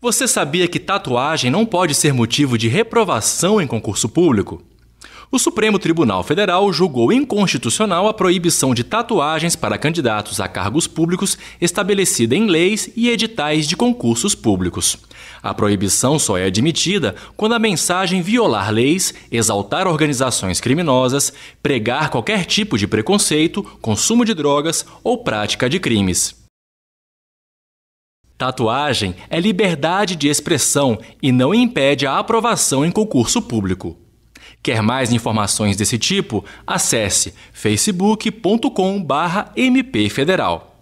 Você sabia que tatuagem não pode ser motivo de reprovação em concurso público? O Supremo Tribunal Federal julgou inconstitucional a proibição de tatuagens para candidatos a cargos públicos estabelecida em leis e editais de concursos públicos. A proibição só é admitida quando a mensagem violar leis, exaltar organizações criminosas, pregar qualquer tipo de preconceito, consumo de drogas ou prática de crimes. Tatuagem é liberdade de expressão e não impede a aprovação em concurso público. Quer mais informações desse tipo? Acesse facebook.com/mpfederal.